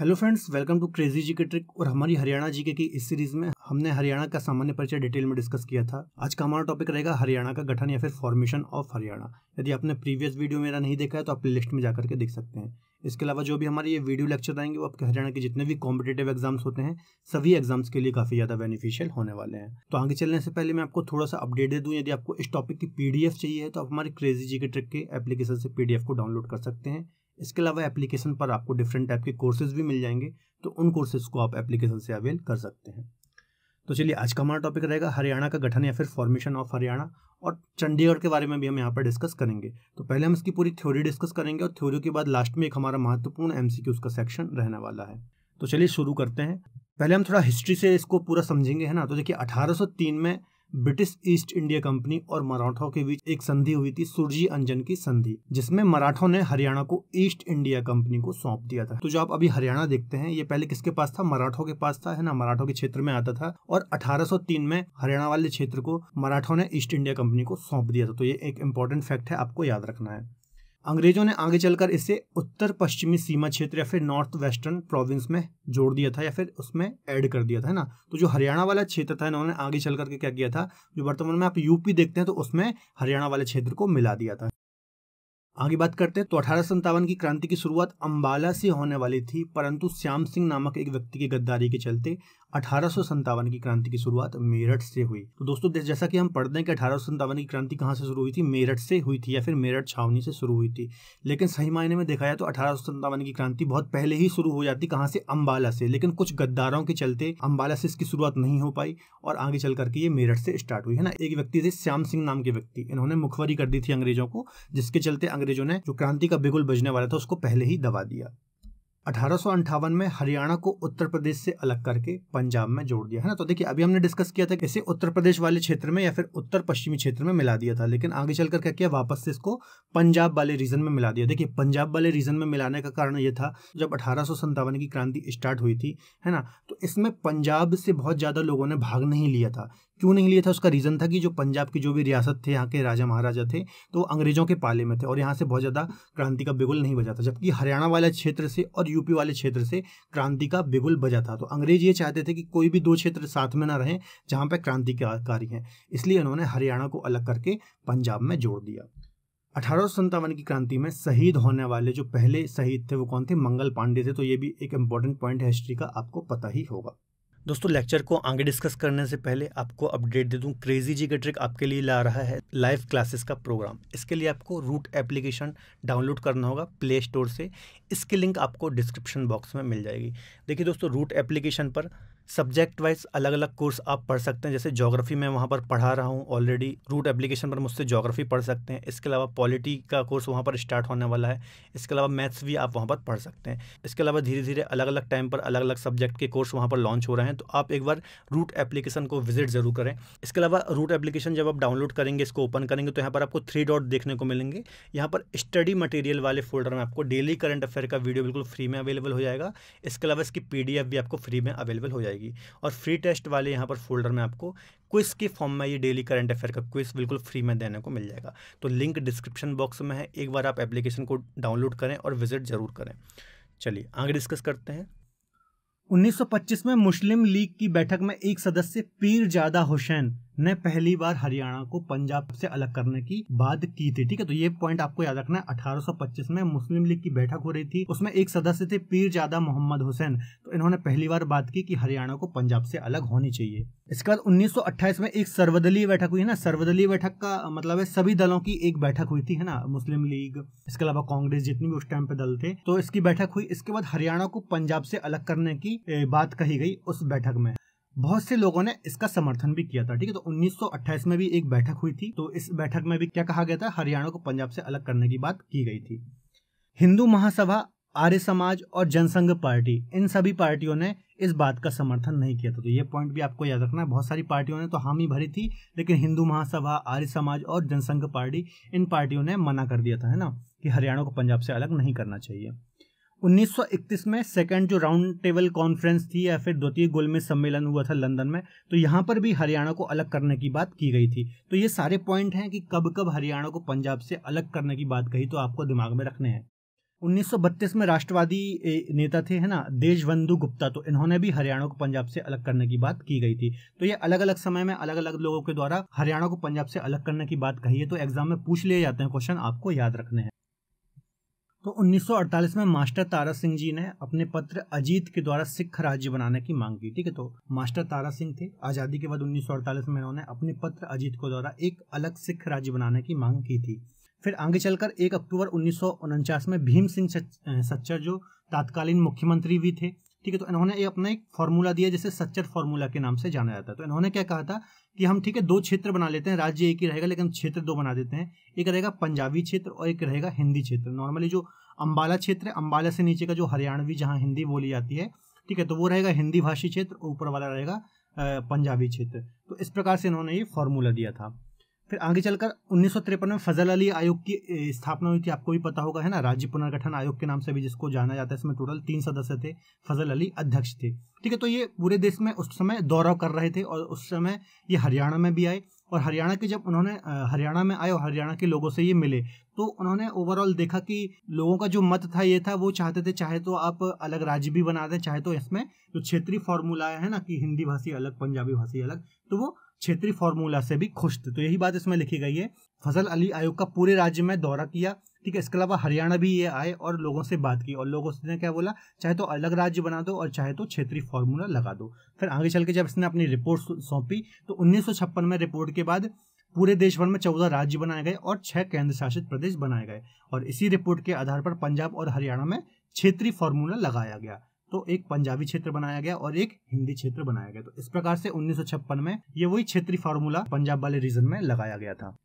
hello friends welcome to crazy G K trick और हमारी Haryana GK की इस सीरीज में हमने हरियाणा का सामान्य परिचय डिटेल में डिस्कस किया था आज का हमारा टॉपिक रहेगा हरियाणा का गठन या फिर फॉर्मेशन ऑफ हरियाणा यदि आपने प्रीवियस वीडियो मेरा नहीं देखा है तो आप प्ले लिस्ट में जाकर के देख सकते हैं इसके अलावा जो भी हमारे ये वीडियो लेक्चर आएंगे वो आपके हरियाणा के जितने भी कॉम्पिटेटिव एग्जाम्स होते हैं सभी एग्जाम्स के लिए काफ़ी ज़्यादा बेनिफिशियल होने वाले हैं तो आगे चलने से पहले मैं आपको थोड़ा सा अपडेट दे दूँ यदि आपको इस टॉपिक की पीडीएफ चाहिए तो आप हमारे क्रेजी जी के ट्रिक के एप्लीकेशन से पीडीएफ को डाउनलोड कर सकते हैं इसके अलावा एप्लीकेशन पर आपको डिफरेंट टाइप के कोर्सेज भी मिल जाएंगे तो उन कोर्सेज को आप एप्लीकेशन से अवेल कर सकते हैं तो चलिए आज का हमारा टॉपिक रहेगा हरियाणा का गठन या फिर फॉर्मेशन ऑफ हरियाणा और चंडीगढ़ के बारे में भी हम यहाँ पर डिस्कस करेंगे तो पहले हम इसकी पूरी थ्योरी डिस्कस करेंगे और थ्योरी के बाद लास्ट में एक हमारा महत्वपूर्ण एम का सेक्शन रहने वाला है तो चलिए शुरू करते हैं पहले हम थोड़ा हिस्ट्री से इसको पूरा समझेंगे है ना तो देखिए तीन में ब्रिटिश ईस्ट इंडिया कंपनी और मराठों के बीच एक संधि हुई थी सुरजी अंजन की संधि जिसमें मराठों ने हरियाणा को ईस्ट इंडिया कंपनी को सौंप दिया था तो जो आप अभी हरियाणा देखते हैं ये पहले किसके पास था मराठों के पास था है ना मराठों के क्षेत्र में आता था और 1803 में हरियाणा वाले क्षेत्र को मराठों ने ईस्ट इंडिया कंपनी को सौंप दिया था तो ये एक इम्पोर्टेंट फैक्ट है आपको याद रखना है अंग्रेजों ने आगे चलकर इसे उत्तर पश्चिमी सीमा क्षेत्र या फिर नॉर्थ वेस्टर्न प्रोविंस में जोड़ दिया था या फिर उसमें ऐड कर दिया था है ना तो जो हरियाणा वाला क्षेत्र था इन्होंने आगे चल करके क्या किया था जो वर्तमान में आप यूपी देखते हैं तो उसमें हरियाणा वाले क्षेत्र को मिला दिया था आगे बात करते हैं तो अठारह की क्रांति की शुरुआत अंबाला से होने वाली थी परंतु श्याम सिंह नामक एक व्यक्ति की गद्दारी के चलते अठारह की क्रांति की शुरुआत मेरठ से हुई तो दोस्तों जैसा कि हम पढ़ते हैं कि अठारह की क्रांति कहाँ से शुरू हुई थी मेरठ से हुई थी या फिर मेरठ छावनी से शुरू हुई थी लेकिन सही मायने में देखा जाए तो अठारह की क्रांति बहुत पहले ही शुरू हो जाती कहाँ से अम्बाला से लेकिन कुछ गद्दारों के चलते अम्बाला से इसकी शुरुआत नहीं हो पाई और आगे चल करके ये मेरठ से स्टार्ट हुई है ना एक व्यक्ति थे श्याम सिंह नाम के व्यक्ति इन्होंने मुखबरी कर दी थी अंग्रेजों को जिसके चलते अंग्रेजों ने जो क्रांति का बिगुल बजने वाला था उसको पहले ही दबा दिया 1858 में हरियाणा को उत्तर प्रदेश से अलग करके पंजाब में जोड़ दिया है ना तो देखिए अभी हमने डिस्कस किया था कैसे उत्तर प्रदेश वाले क्षेत्र में या फिर उत्तर पश्चिमी क्षेत्र में मिला दिया था लेकिन आगे चलकर क्या किया वापस से इसको पंजाब वाले रीजन में मिला दिया देखिए पंजाब वाले रीजन में मिलाने का कारण यह था जब अठारह की क्रांति स्टार्ट हुई थी है ना तो इसमें पंजाब से बहुत ज़्यादा लोगों ने भाग नहीं लिया था क्यों नहीं लिया था उसका रीज़न था कि जो पंजाब की जो भी रियासत थे यहाँ के राजा महाराजा थे तो अंग्रेजों के पाले में थे और यहाँ से बहुत ज़्यादा क्रांति का बिगुल नहीं बजा था जबकि हरियाणा वाले क्षेत्र से और यूपी वाले क्षेत्र से क्रांति का बिगुल बजा था तो अंग्रेज ये चाहते थे कि कोई भी दो क्षेत्र साथ में ना रहें जहाँ पर क्रांतिकारी हैं इसलिए उन्होंने हरियाणा को अलग करके पंजाब में जोड़ दिया अठारह की क्रांति में शहीद होने वाले जो पहले शहीद थे वो कौन थे मंगल पांडे थे तो ये भी एक इम्पॉर्टेंट पॉइंट है हिस्ट्री का आपको पता ही होगा दोस्तों लेक्चर को आगे डिस्कस करने से पहले आपको अपडेट दे दूं क्रेजी जी का ट्रिक आपके लिए ला रहा है लाइव क्लासेस का प्रोग्राम इसके लिए आपको रूट एप्लीकेशन डाउनलोड करना होगा प्ले स्टोर से इसकी लिंक आपको डिस्क्रिप्शन बॉक्स में मिल जाएगी देखिए दोस्तों रूट एप्लीकेशन पर सब्जेक्ट वाइज अलग अलग कोर्स आप पढ़ सकते हैं जैसे जोग्राफ़ी मैं वहाँ पर पढ़ा रहा हूँ ऑलरेडी रूट एप्लीकेशन पर मुझसे जोग्राफ़ी पढ़ सकते हैं इसके अलावा पॉलिटी का कोर्स वहाँ पर स्टार्ट होने वाला है इसके अलावा मैथ्स भी आप वहाँ पर पढ़ सकते हैं इसके अलावा धीरे धीरे अलग अलग टाइम पर अलग अलग सब्जेक्ट के कोर्स वहाँ पर लॉन्च हो रहे हैं तो आप एक बार रूट एप्लीकेशन को विजिट ज़रूर करें इसके अलावा रूट एप्लीकेशन जब आप डाउनलोड करेंगे इसको ओपन करेंगे तो यहाँ पर आपको थ्री डॉट देखने को मिलेंगे यहाँ पर स्टडी मटेरियल वाले फोल्डर में आपको डेली करंट अफेयर का वीडियो बिल्कुल फ्री में अवेलेबल हो जाएगा इसके अलावा इसकी पी भी आपको फ्री में अवेलेबल हो जाएगी जाएगी और फ्री टेस्ट वाले यहाँ पर फोल्डर में आपको क्विज के फॉर्म में ये डेली करंट अफेयर का क्विज बिल्कुल फ्री में देने को मिल जाएगा तो लिंक डिस्क्रिप्शन बॉक्स में है एक बार आप एप्लीकेशन को डाउनलोड करें और विजिट ज़रूर करें चलिए आगे डिस्कस करते हैं 1925 में मुस्लिम लीग की बैठक में एक सदस्य पीर जादा हुसैन ने पहली बार हरियाणा को पंजाब से अलग करने की बात की थी ठीक है तो ये पॉइंट आपको याद रखना है 1825 में मुस्लिम लीग की बैठक हो रही थी उसमें एक सदस्य थे पीर जादा मोहम्मद हुसैन तो इन्होंने पहली बार बात की कि हरियाणा को पंजाब से अलग होनी चाहिए इसके बाद उन्नीस में एक सर्वदलीय बैठक हुई है ना सर्वदलीय बैठक का मतलब है सभी दलों की एक बैठक हुई थी है ना मुस्लिम लीग इसके अलावा कांग्रेस जितने भी उस टाइम पे दल थे तो इसकी बैठक हुई इसके बाद हरियाणा को पंजाब से अलग करने की बात कही गई उस बैठक में बहुत से लोगों ने इसका समर्थन भी किया था ठीक है तो उन्नीस में भी एक बैठक हुई थी तो इस बैठक में भी क्या कहा गया था हरियाणा को पंजाब से अलग करने की बात की गई थी हिंदू महासभा आर्य समाज और जनसंघ पार्टी इन सभी पार्टियों ने इस बात का समर्थन नहीं किया था तो ये पॉइंट भी आपको याद रखना है बहुत सारी पार्टियों ने तो हामी भरी थी लेकिन हिंदू महासभा आर्य समाज और जनसंघ पार्टी इन पार्टियों ने मना कर दिया था है ना कि हरियाणा को पंजाब से अलग नहीं करना चाहिए 1931 में सेकंड जो राउंड टेबल कॉन्फ्रेंस थी या फिर द्वितीय गोलमेज सम्मेलन हुआ था लंदन में तो यहाँ पर भी हरियाणा को अलग करने की बात की गई थी तो ये सारे पॉइंट हैं कि कब कब हरियाणा को पंजाब से अलग करने की बात कही तो आपको दिमाग में रखने हैं 1932 में राष्ट्रवादी नेता थे है ना देशबंधु गुप्ता तो इन्होंने भी हरियाणा को पंजाब से अलग करने की बात की गई थी तो ये अलग अलग समय में अलग अलग लोगों के द्वारा हरियाणा को पंजाब से अलग करने की बात कही है तो एग्जाम में पूछ लिए जाते हैं क्वेश्चन आपको याद रखने हैं तो 1948 में मास्टर तारा सिंह जी ने अपने पत्र अजीत के द्वारा सिख राज्य बनाने की मांग की ठीक है तो मास्टर तारा सिंह थे आज़ादी के बाद 1948 में उन्होंने अपने पत्र अजीत के द्वारा एक अलग सिख राज्य बनाने की मांग की थी फिर आगे चलकर 1 अक्टूबर उन्नीस में भीम सिंह सच्चर जो तात्कालीन मुख्यमंत्री भी थे ठीक है तो इन्होंने अपना एक फॉर्मूला दिया जिसे सच्चर फार्मूला के नाम से जाना जाता है तो इन्होंने क्या कहा था कि हम ठीक है दो क्षेत्र बना लेते हैं राज्य एक ही रहेगा लेकिन क्षेत्र दो बना देते हैं एक रहेगा पंजाबी क्षेत्र और एक रहेगा हिंदी क्षेत्र नॉर्मली जो अम्बाला क्षेत्र है अम्बाला से नीचे का जो हरियाणवी जहाँ हिंदी बोली जाती है ठीक है तो वो रहेगा हिंदी भाषी क्षेत्र ऊपर वाला रहेगा पंजाबी क्षेत्र तो इस प्रकार से इन्होंने ये फॉर्मूला दिया था फिर आगे चलकर उन्नीस में फजल अली आयोग की स्थापना हुई थी आपको भी पता होगा है ना राज्य पुनर्गठन आयोग के नाम से भी जिसको जाना जाता है इसमें टोटल तीन सदस्य थे फजल अली अध्यक्ष थे ठीक है तो ये पूरे देश में उस समय दौरा कर रहे थे और उस समय ये हरियाणा में भी आए और हरियाणा के जब उन्होंने हरियाणा में आए और हरियाणा के लोगों से ये मिले तो उन्होंने ओवरऑल देखा कि लोगों का जो मत था ये था वो चाहते थे चाहे तो आप अलग राज्य भी बना दें चाहे तो इसमें जो क्षेत्रीय फॉर्मूला है ना कि हिंदी भाषी अलग पंजाबी भाषी अलग तो वो क्षेत्रीय फॉर्मूला से भी खुश थे तो यही बात इसमें लिखी गई है फसल अली आयोग का पूरे राज्य में दौरा किया ठीक है इसके अलावा हरियाणा भी ये आए और लोगों से बात की और लोगों से क्या बोला चाहे तो अलग राज्य बना दो और चाहे तो क्षेत्रीय फॉर्मूला लगा दो फिर आगे चल के जब इसने अपनी रिपोर्ट सौंपी तो उन्नीस में रिपोर्ट के बाद पूरे देश भर में चौदह राज्य बनाए गए और छह केंद्र शासित प्रदेश बनाए गए और इसी रिपोर्ट के आधार पर पंजाब और हरियाणा में क्षेत्रीय फॉर्मूला लगाया गया तो एक पंजाबी क्षेत्र बनाया गया और एक हिंदी क्षेत्र बनाया गया तो इस प्रकार से उन्नीस में ये वही क्षेत्रीय फार्मूला पंजाब वाले रीजन में लगाया गया था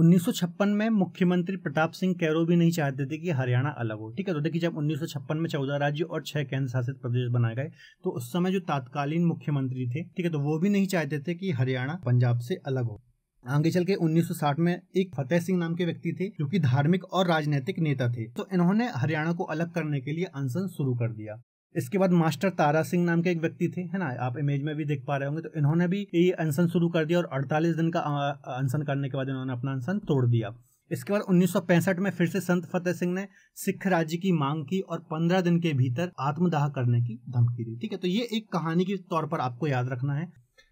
उन्नीस में मुख्यमंत्री प्रताप सिंह कैरो भी नहीं चाहते थे कि हरियाणा अलग हो ठीक है तो देखिए जब उन्नीस में 14 राज्य और 6 केंद्र शासित प्रदेश बनाए गए तो उस समय जो तात्कालीन मुख्यमंत्री थे ठीक है तो वो भी नहीं चाहते थे कि हरियाणा पंजाब से अलग हो आगे चल के उन्नीस में एक फतेह सिंह नाम के व्यक्ति थे जो कि धार्मिक और राजनीतिक नेता थे तो इन्होंने हरियाणा को अलग करने के लिए अनशन शुरू कर दिया इसके बाद मास्टर तारा सिंह नाम के एक व्यक्ति थे है ना आप इमेज में भी देख पा रहे होंगे तो इन्होंने भी ये अनशन शुरू कर दिया और 48 दिन का अनशन करने के बाद इन्होंने अपना अनशन तोड़ दिया इसके बाद 1965 में फिर से संत फतेह सिंह ने सिख राज्य की मांग की और 15 दिन के भीतर आत्मदाह करने की धमकी दी ठीक है तो ये एक कहानी के तौर पर आपको याद रखना है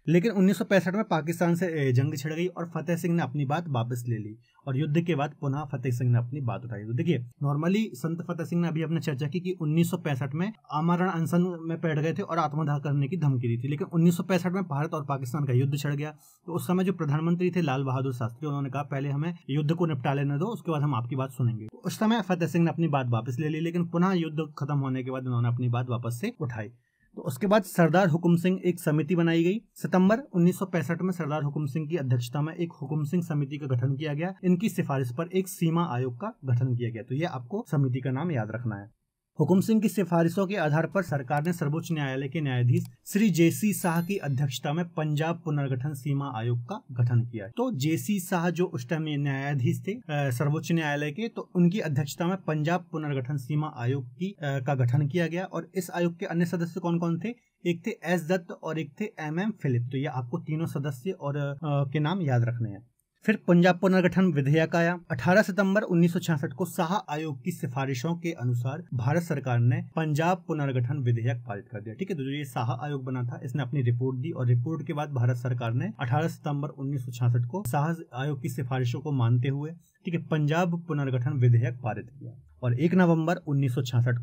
लेकिन उन्नीस में पाकिस्तान से जंग छिड़ गई और फतेह सिंह ने अपनी बात वापस ले ली और युद्ध के बाद पुनः फतेह सिंह ने अपनी बात उठाई तो देखिए नॉर्मली संत फतेह सिंह ने अभी अपने चर्चा की कि 1965 में आमरण अनशन में बैठ गए थे और आत्मदाह करने की धमकी दी थी लेकिन 1965 में भारत और पाकिस्तान का युद्ध छिड़ गया तो उस समय जो प्रधानमंत्री थे लाल बहादुर शास्त्री उन्होंने कहा पहले हमें युद्ध को निपटा लेने दो उसके बाद हम आपकी बात सुनेंगे उस समय फतेह सिंह ने अपनी बात वापस ले ली लेकिन पुनः युद्ध खत्म होने के बाद उन्होंने अपनी बात वापस से उठाई तो उसके बाद सरदार हुकुम सिंह एक समिति बनाई गई सितंबर 1965 में सरदार हुकुम सिंह की अध्यक्षता में एक हुकुम सिंह समिति का गठन किया गया इनकी सिफारिश पर एक सीमा आयोग का गठन किया गया तो ये आपको समिति का नाम याद रखना है हुकुम सिंह की सिफारिशों के आधार पर सरकार ने सर्वोच्च न्यायालय के न्यायाधीश श्री जेसी शाह की अध्यक्षता में पंजाब पुनर्गठन सीमा आयोग का गठन किया तो जेसी शाह जो उस टाइम न्यायाधीश थे सर्वोच्च न्यायालय के तो उनकी अध्यक्षता में पंजाब पुनर्गठन सीमा आयोग की आ, का गठन किया गया और इस आयोग के अन्य सदस्य कौन कौन थे एक थे एस दत्त और एक थे एम एम फिलिप तो ये आपको तीनों सदस्य और आ, के नाम याद रखने हैं फिर पंजाब पुनर्गठन विधेयक आया 18 सितंबर 1966 को शाह आयोग की सिफारिशों के अनुसार भारत सरकार ने पंजाब पुनर्गठन विधेयक पारित कर दिया ठीक है तो जो ये शाह आयोग बना था इसने अपनी रिपोर्ट दी और रिपोर्ट के बाद भारत सरकार ने 18 सितंबर 1966 को शाह आयोग की सिफारिशों को मानते हुए ठीक है पंजाब पुनर्गठन विधेयक पारित किया और एक नवम्बर उन्नीस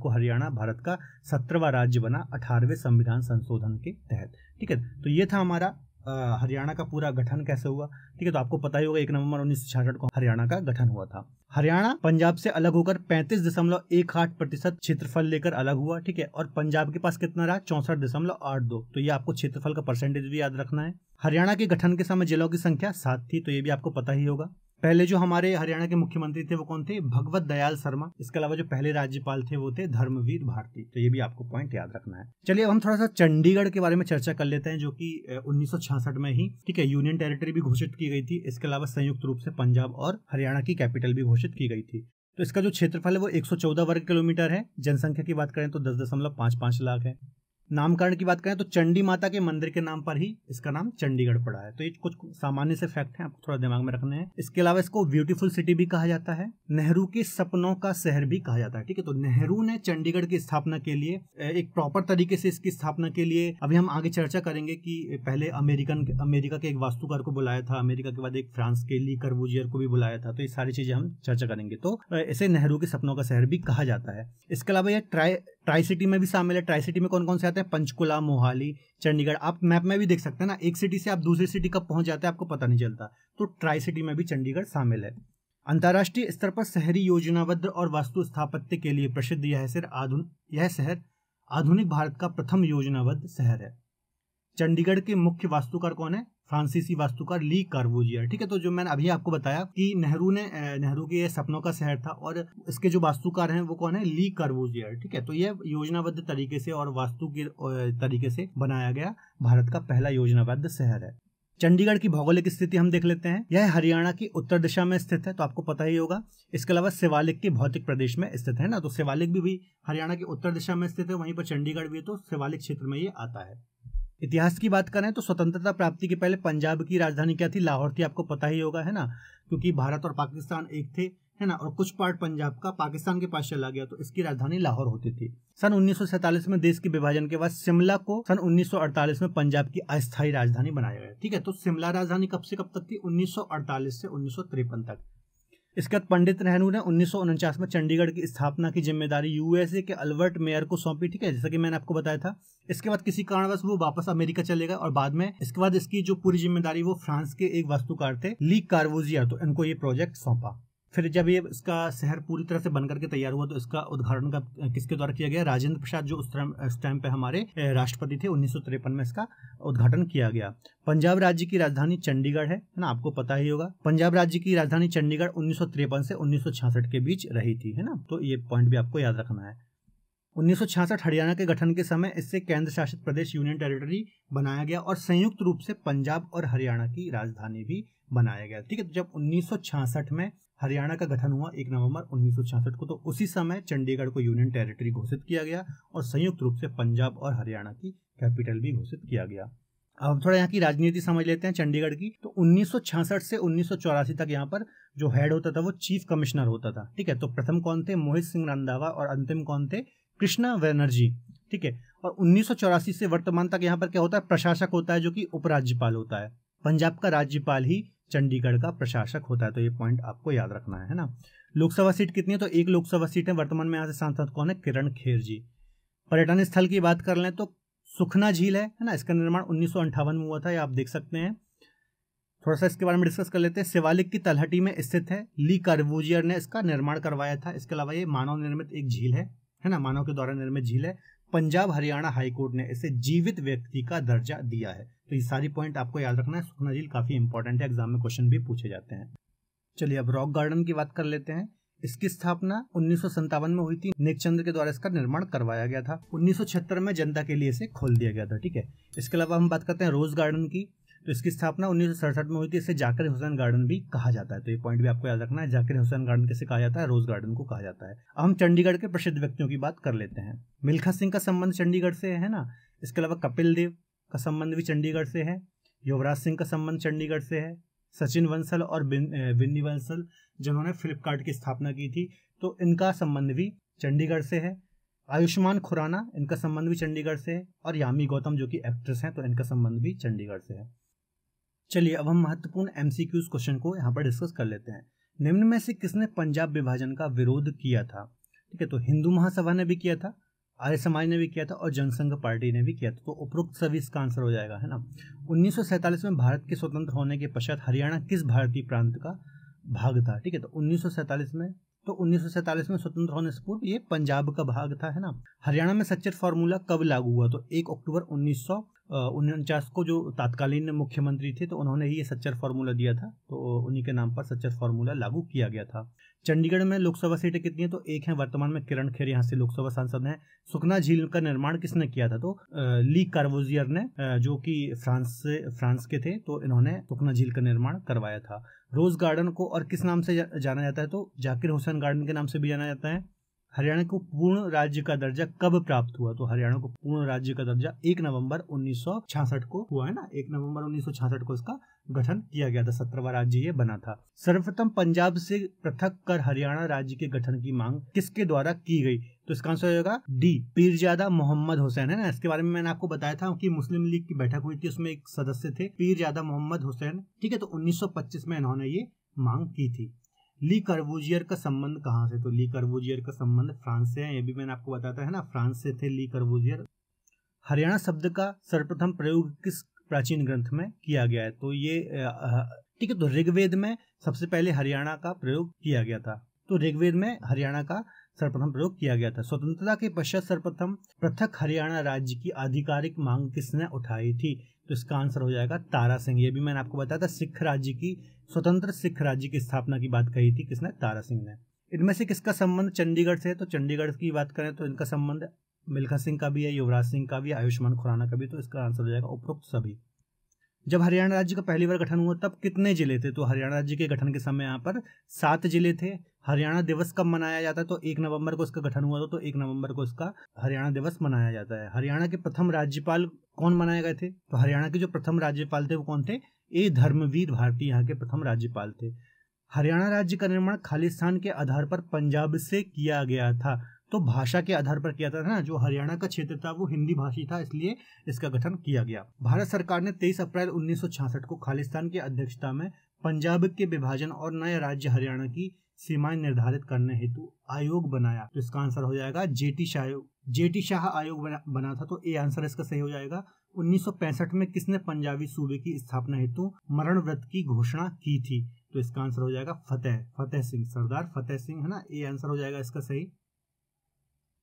को हरियाणा भारत का सत्रहवा राज्य बना अठारवे संविधान संशोधन के तहत ठीक है तो ये था हमारा हरियाणा का पूरा गठन कैसे हुआ ठीक है तो आपको पता ही होगा एक नवंबर उन्नीस सौ छियासठ को हरियाणा का गठन हुआ था हरियाणा पंजाब से अलग होकर पैंतीस दशमलव एक आठ प्रतिशत क्षेत्रफल लेकर अलग हुआ ठीक है और पंजाब के पास कितना रहा चौसठ दशमलव आठ दो तो ये आपको क्षेत्रफल का परसेंटेज भी याद रखना है हरियाणा के गठन के समय जिलों की संख्या सात थी तो ये भी आपको पता ही होगा पहले जो हमारे हरियाणा के मुख्यमंत्री थे वो कौन थे भगवत दयाल शर्मा इसके अलावा जो पहले राज्यपाल थे वो थे धर्मवीर भारती तो ये भी आपको पॉइंट याद रखना है चलिए अब हम थोड़ा सा चंडीगढ़ के बारे में चर्चा कर लेते हैं जो कि उन्नीस में ही ठीक है यूनियन टेरिटरी भी घोषित की गई थी इसके अलावा संयुक्त रूप से पंजाब और हरियाणा की कैपिटल भी घोषित की गई थी तो इसका जो क्षेत्रफल है वो 114 वर्ग किलोमीटर है जनसंख्या की बात करें तो दस दशमलव पांच पांच लाख है नामकरण की बात करें तो चंडी माता के मंदिर के नाम पर ही इसका नाम चंडीगढ़ पड़ा है तो ये कुछ सामान्य से फैक्ट हैं आपको थोड़ा दिमाग में रखने हैं इसके अलावा इसको ब्यूटीफुल सिटी भी कहा जाता है नेहरू के सपनों का शहर भी कहा जाता है ठीक है तो नेहरू ने चंडीगढ़ की स्थापना के लिए एक प्रॉपर तरीके से इसकी स्थापना के लिए अभी हम आगे चर्चा करेंगे कि पहले अमेरिकन अमेरिका के एक वास्तुकार को बुलाया था अमेरिका के बाद एक फ्रांस के ली करबुजियर को भी बुलाया था तो ये सारी चीजें हम चर्चा करेंगे तो इसे नेहरू के सपनों का शहर भी कहा जाता है इसके अलावा यह ट्राई ट्राई सिटी में भी शामिल है ट्राई सिटी में कौन कौन से आते हैं पंचकुला मोहाली चंडीगढ़ आप मैप में भी देख सकते हैं ना एक सिटी से आप दूसरी सिटी कब पहुंच जाते हैं आपको पता नहीं चलता तो ट्राई सिटी में भी चंडीगढ़ शामिल है अंतर्राष्ट्रीय स्तर पर शहरी योजनाबद्ध और वास्तु स्थापत्य के लिए प्रसिद्ध यह शहर आधुनिक यह शहर आधुनिक भारत का प्रथम योजनाबद्ध शहर है चंडीगढ़ के मुख्य वास्तुकार कौन है फ्रांसीसी वास्तुकार ली कार्बोजियर ठीक है तो जो मैंने अभी आपको बताया कि नेहरू ने नेहरू के ये सपनों का शहर था और इसके जो वास्तुकार हैं वो कौन है ली कार्बोजियर ठीक है तो ये योजनाबद्ध तरीके से और वास्तु के तरीके से बनाया गया भारत का पहला योजनाबद्ध शहर है चंडीगढ़ की भौगोलिक स्थिति हम देख लेते हैं यह हरियाणा की उत्तर दिशा में स्थित है तो आपको पता ही होगा इसके अलावा शिवालिक के भौतिक प्रदेश में स्थित है ना तो शिवालिक भी, भी हरियाणा की उत्तर दिशा में स्थित है वहीं पर चंडीगढ़ भी है तो शिवालिक क्षेत्र में ये आता है इतिहास की बात करें तो स्वतंत्रता प्राप्ति के पहले पंजाब की राजधानी क्या थी लाहौर थी आपको पता ही होगा है ना क्योंकि भारत और पाकिस्तान एक थे है ना और कुछ पार्ट पंजाब का पाकिस्तान के पास चला गया तो इसकी राजधानी लाहौर होती थी सन उन्नीस में देश के विभाजन के बाद शिमला को सन उन्नीस में पंजाब की अस्थायी राजधानी बनाया गया ठीक है तो शिमला राजधानी कब से कब तक थी उन्नीस से उन्नीस तक इसके बाद पंडित नेहरू ने उन्नीस में चंडीगढ़ की स्थापना की जिम्मेदारी यूएसए के अल्बर्ट मेयर को सौंपी ठीक है जैसा कि मैंने आपको बताया था इसके बाद किसी कारणवश वो वापस अमेरिका चले गए और बाद में इसके बाद इसकी जो पूरी जिम्मेदारी वो फ्रांस के एक वास्तुकार थे ली कार्वोजिया तो इनको ये प्रोजेक्ट सौंपा फिर जब ये इसका शहर पूरी तरह से बन करके तैयार हुआ तो इसका उद्घाटन का किसके द्वारा किया गया राजेंद्र प्रसाद जो उस टाइम पे हमारे राष्ट्रपति थे उन्नीस में इसका उद्घाटन किया गया पंजाब राज्य की राजधानी चंडीगढ़ है ना आपको पता ही होगा पंजाब राज्य की राजधानी चंडीगढ़ उन्नीस से उन्नीस के बीच रही थी है ना तो ये पॉइंट भी आपको याद रखना है 1966 हरियाणा के गठन के समय इससे केंद्र शासित प्रदेश यूनियन टेरिटरी बनाया गया और संयुक्त रूप से पंजाब और हरियाणा की राजधानी भी बनाया गया ठीक है तो जब 1966 में हरियाणा का गठन हुआ एक नवंबर उन्नीस को तो उसी समय चंडीगढ़ को यूनियन टेरिटरी घोषित किया गया और संयुक्त रूप से पंजाब और हरियाणा की कैपिटल भी घोषित किया गया अब थोड़ा यहाँ की राजनीति समझ लेते हैं चंडीगढ़ की तो 1966 से उन्नीस तक यहाँ पर जो हेड होता था वो चीफ कमिश्नर होता था ठीक है तो प्रथम कौन थे मोहित सिंह रंधावा और अंतिम कौन थे कृष्णा बैनर्जी ठीक है और उन्नीस से वर्तमान तक यहाँ पर क्या होता है प्रशासक होता है जो कि उपराज्यपाल होता है पंजाब का राज्यपाल ही चंडीगढ़ का प्रशासक होता है तो ये पॉइंट आपको याद रखना है, ना लोकसभा सीट कितनी है तो एक लोकसभा सीट है वर्तमान में यहाँ से सांसद कौन है किरण खेर जी पर्यटन स्थल की बात कर लें तो सुखना झील है है ना इसका निर्माण उन्नीस में हुआ था ये आप देख सकते हैं थोड़ा सा इसके बारे में डिस्कस कर लेते हैं शिवालिक की तलहटी में स्थित है ली कर्बूजियर ने इसका निर्माण करवाया था इसके अलावा ये मानव निर्मित एक झील है है ना मानव के द्वारा निर्मित झील है पंजाब हरियाणा हाईकोर्ट ने इसे जीवित व्यक्ति का दर्जा दिया है तो ये सारी पॉइंट आपको याद रखना है सुखना झील काफी इंपॉर्टेंट है एग्जाम में क्वेश्चन भी पूछे जाते हैं चलिए अब रॉक गार्डन की बात कर लेते हैं इसकी स्थापना उन्नीस में हुई थी नेक चंद्र के द्वारा इसका निर्माण करवाया गया था उन्नीस में जनता के लिए इसे खोल दिया गया था ठीक है इसके अलावा हम बात करते हैं रोज गार्डन की तो इसकी स्थापना उन्नीस में हुई थी इसे जाकिर हुसैन गार्डन भी कहा जाता है तो ये पॉइंट भी आपको याद रखना है जाकिर हुसैन गार्डन कैसे कहा जाता है रोज गार्डन को कहा जाता है अब हम चंडीगढ़ के प्रसिद्ध व्यक्तियों की बात कर लेते हैं मिल्खा सिंह का संबंध चंडीगढ़ से है ना इसके अलावा कपिल देव का संबंध भी चंडीगढ़ से है युवराज सिंह का संबंध चंडीगढ़ से है सचिन वंसल और विन्नी वंसल जिन्होंने फ्लिपकार्ट की स्थापना की थी तो इनका संबंध भी चंडीगढ़ से है आयुष्मान खुराना इनका संबंध भी चंडीगढ़ से है और यामी गौतम जो कि एक्ट्रेस हैं तो इनका संबंध भी चंडीगढ़ से है चलिए अब हम महत्वपूर्ण एमसीक्यूज क्वेश्चन को यहाँ पर डिस्कस कर लेते हैं निम्न में से किसने पंजाब विभाजन का विरोध किया था ठीक है तो हिंदू महासभा ने भी किया था आर्य समाज ने भी किया था और जनसंघ पार्टी ने भी किया था तो उपरोक्त सभी इसका आंसर हो जाएगा है ना 1947 में भारत के स्वतंत्र होने के पश्चात हरियाणा किस भारतीय प्रांत का भाग था ठीक है तो 1947 में तो उन्नीस में स्वतंत्र होने से पूर्व ये पंजाब का भाग था है ना हरियाणा में सच्चर फार्मूला कब लागू हुआ तो एक अक्टूबर उन्नीस उनचास को जो तात्कालीन मुख्यमंत्री थे तो उन्होंने ही ये सच्चर फार्मूला दिया था तो उन्हीं के नाम पर सच्चर फार्मूला लागू किया गया था चंडीगढ़ में लोकसभा सीटें कितनी है तो एक है वर्तमान में किरण खेर यहाँ से लोकसभा सांसद हैं सुखना झील का निर्माण किसने किया था तो ली कार्वोजियर ने जो कि फ्रांस से फ्रांस के थे तो इन्होंने सुखना झील का निर्माण करवाया था रोज गार्डन को और किस नाम से जाना जाता है तो जाकिर हुसैन गार्डन के नाम से भी जाना जाता है हरियाणा को पूर्ण राज्य का दर्जा कब प्राप्त हुआ तो हरियाणा को पूर्ण राज्य का दर्जा एक नवम्बर उन्नीस को हुआ है ना एक नवम्बर उन्नीस को इसका गठन किया गया था सत्रहवा राज्य ये बना था सर्वप्रथम पंजाब से पृथक कर हरियाणा राज्य के गठन की मांग किसके द्वारा की गई तो इसका आंसर होगा डी पीरजादा मोहम्मद हुसैन है ना इसके बारे में मैंने आपको बताया था कि मुस्लिम लीग की बैठक हुई थी उसमें एक सदस्य थे पीरजादा मोहम्मद हुसैन ठीक है तो 1925 में इन्होंने ये मांग की थी ली कर्बुजियर का संबंध कहाँ से तो ली कर्बुजियर का संबंध फ्रांस से है ये भी मैंने आपको बताता है ना फ्रांस से थे ली कर्बुजियर हरियाणा शब्द का सर्वप्रथम प्रयोग किस प्राचीन ग्रंथ में किया गया है तो ये ठीक है तो ऋग्वेद में सबसे पहले हरियाणा का प्रयोग किया गया था तो ऋग्वेद में हरियाणा का सर्वप्रथम प्रयोग किया गया था स्वतंत्रता के पश्चात सर्वप्रथम पृथक हरियाणा राज्य की आधिकारिक मांग किसने उठाई थी तो इसका आंसर हो जाएगा तारा सिंह ये भी मैंने आपको बताया था सिख राज्य की स्वतंत्र सिख राज्य की स्थापना की बात कही थी किसने तारा सिंह ने इनमें से किसका संबंध चंडीगढ़ से है तो चंडीगढ़ की बात करें तो इनका संबंध मिल्खा सिंह का भी है युवराज सिंह का भी आयुष्मान खुराना का भी तो इसका आंसर हो जाएगा उपरोक्त सभी जब हरियाणा राज्य का पहली बार गठन हुआ तब कितने जिले थे तो हरियाणा राज्य के गठन के समय यहाँ पर सात जिले थे हरियाणा दिवस कब मनाया जाता है तो एक नवंबर को इसका गठन हुआ था तो एक नवंबर को इसका हरियाणा दिवस मनाया जाता है हरियाणा के प्रथम राज्यपाल कौन मनाए गए थे तो हरियाणा के जो प्रथम राज्यपाल थे वो कौन थे ए धर्मवीर भारती यहाँ के प्रथम राज्यपाल थे हरियाणा राज्य का निर्माण खालिस्तान के आधार पर पंजाब से किया गया था तो भाषा के आधार पर किया था ना जो हरियाणा का क्षेत्र था वो हिंदी भाषी था इसलिए इसका गठन किया गया भारत सरकार ने 23 अप्रैल 1966 को खालिस्तान की अध्यक्षता में पंजाब के विभाजन और नए राज्य हरियाणा की सीमाएं निर्धारित करने हेतु आयोग बनाया तो इसका आंसर हो जाएगा जेटी शाह जेटी शाह आयोग बना था तो ए आंसर इसका सही हो जाएगा 1965 में किसने पंजाबी सूबे की स्थापना हेतु मरण व्रत की घोषणा की थी तो इसका आंसर हो जाएगा फतेह फतेह सिंह सरदार फतेह सिंह है ना ये आंसर हो जाएगा इसका सही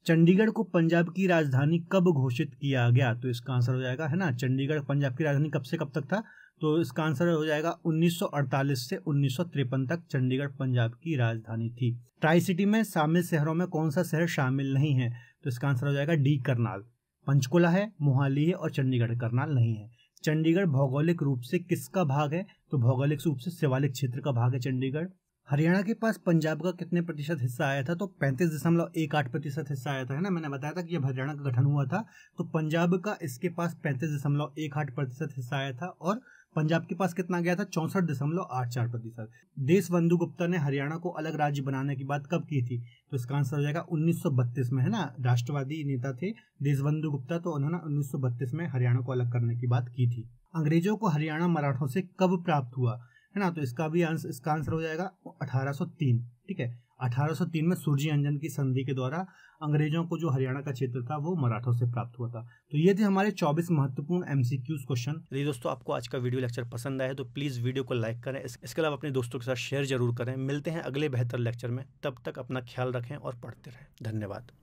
चंडीगढ़ को पंजाब की राजधानी कब घोषित किया गया तो इसका आंसर हो जाएगा है ना चंडीगढ़ पंजाब की राजधानी कब से कब तक था तो इसका आंसर हो जाएगा 1948 से उन्नीस तक चंडीगढ़ पंजाब की राजधानी थी ट्राई सिटी में शामिल शहरों में कौन सा शहर शामिल नहीं है तो इसका आंसर हो जाएगा डी करनाल पंचकुला है मोहाली है और चंडीगढ़ करनाल नहीं है चंडीगढ़ भौगोलिक रूप से किसका भाग है तो भौगोलिक रूप से सेवालिक क्षेत्र का भाग है चंडीगढ़ हरियाणा के पास पंजाब का कितने प्रतिशत हिस्सा आया था तो पैंतीस दशमलव एक आठ प्रतिशत हिस्सा आया था है ना मैंने बताया था कि जब हरियाणा का गठन हुआ था तो पंजाब का इसके पास पैंतीस दशमलव एक आठ प्रतिशत हिस्सा आया था और पंजाब के पास कितना गया था चौसठ दशमलव आठ चार प्रतिशत देश बंधु गुप्ता ने हरियाणा को अलग राज्य बनाने की बात कब की थी तो इसका आंसर हो जाएगा 1932 में है ना राष्ट्रवादी नेता थे बंधु गुप्ता तो उन्होंने 1932 में हरियाणा को अलग करने की बात की थी अंग्रेजों को हरियाणा मराठों से कब प्राप्त हुआ है ना तो इसका भी आंसर इसका आंसर हो जाएगा अठारह ठीक है 1803 में सूर्य अंजन की संधि के द्वारा अंग्रेजों को जो हरियाणा का क्षेत्र था वो मराठों से प्राप्त हुआ था तो ये थे हमारे 24 महत्वपूर्ण एमसीक्यूज क्वेश्चन यदि दोस्तों आपको आज का वीडियो लेक्चर पसंद आया तो प्लीज वीडियो को लाइक करें इसके अलावा अपने दोस्तों के साथ शेयर जरूर करें मिलते हैं अगले बेहतर लेक्चर में तब तक अपना ख्याल रखें और पढ़ते रहें धन्यवाद